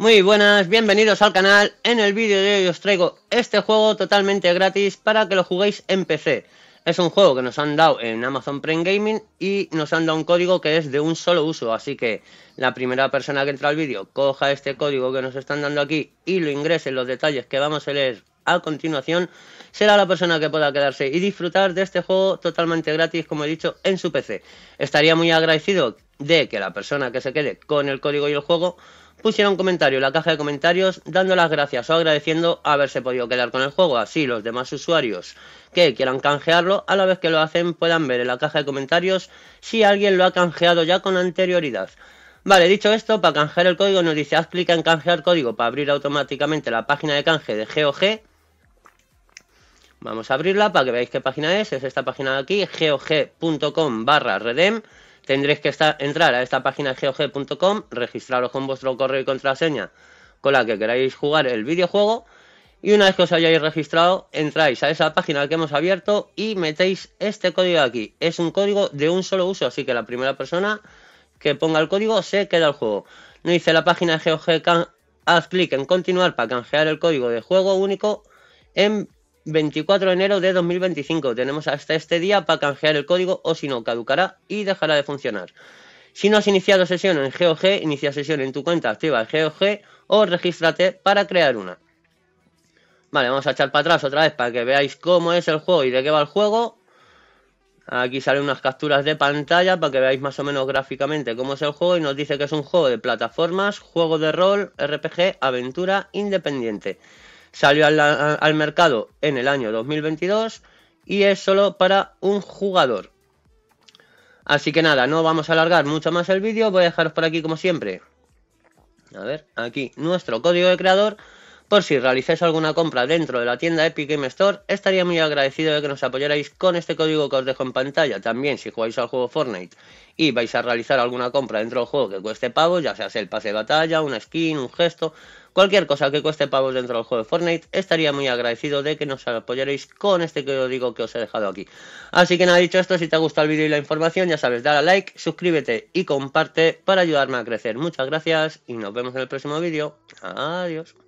Muy buenas, bienvenidos al canal. En el vídeo de hoy os traigo este juego totalmente gratis para que lo juguéis en PC. Es un juego que nos han dado en Amazon Prime Gaming y nos han dado un código que es de un solo uso. Así que la primera persona que entra al vídeo coja este código que nos están dando aquí y lo ingrese en los detalles que vamos a leer a continuación. Será la persona que pueda quedarse y disfrutar de este juego totalmente gratis, como he dicho, en su PC. Estaría muy agradecido de que la persona que se quede con el código y el juego pusiera un comentario en la caja de comentarios dando las gracias o agradeciendo haberse podido quedar con el juego. Así los demás usuarios que quieran canjearlo, a la vez que lo hacen, puedan ver en la caja de comentarios si alguien lo ha canjeado ya con anterioridad. Vale, dicho esto, para canjear el código nos dice haz clic en canjear código para abrir automáticamente la página de canje de GOG. Vamos a abrirla para que veáis qué página es. Es esta página de aquí, gog.com barra redem tendréis que entrar a esta página GOG.com, registraros con vuestro correo y contraseña con la que queráis jugar el videojuego y una vez que os hayáis registrado entráis a esa página que hemos abierto y metéis este código aquí. Es un código de un solo uso, así que la primera persona que ponga el código se queda el juego. No dice la página GOG.com, haz clic en continuar para canjear el código de juego único en 24 de enero de 2025. Tenemos hasta este día para canjear el código o si no, caducará y dejará de funcionar. Si no has iniciado sesión en GOG, inicia sesión en tu cuenta activa el GOG o regístrate para crear una. Vale, vamos a echar para atrás otra vez para que veáis cómo es el juego y de qué va el juego. Aquí salen unas capturas de pantalla para que veáis más o menos gráficamente cómo es el juego y nos dice que es un juego de plataformas, juego de rol, RPG, aventura independiente. Salió al, mercado en el año 2022 y es solo para un jugador. Así que nada, no vamos a alargar mucho más el vídeo, voy a dejaros por aquí como siempre. A ver, aquí nuestro código de creador por si realizáis alguna compra dentro de la tienda Epic Game Store, estaría muy agradecido de que nos apoyarais con este código que os dejo en pantalla. También si jugáis al juego Fortnite y vais a realizar alguna compra dentro del juego que cueste pavos, ya sea el pase de batalla, una skin, un gesto, cualquier cosa que cueste pavos dentro del juego de Fortnite, estaría muy agradecido de que nos apoyaréis con este código que os he dejado aquí. Así que nada dicho esto, si te ha gustado el vídeo y la información, ya sabes, dale a like, suscríbete y comparte para ayudarme a crecer. Muchas gracias y nos vemos en el próximo vídeo. Adiós.